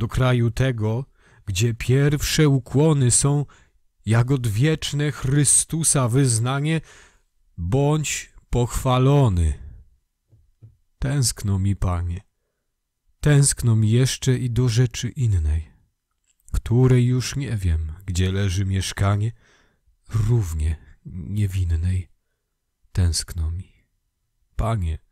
do kraju tego, gdzie pierwsze ukłony są jak odwieczne Chrystusa wyznanie, bądź pochwalony. Tęskno mi, Panie, tęskno mi jeszcze i do rzeczy innej, której już nie wiem, gdzie leży mieszkanie, równie niewinnej. Tęskno mi. Panie,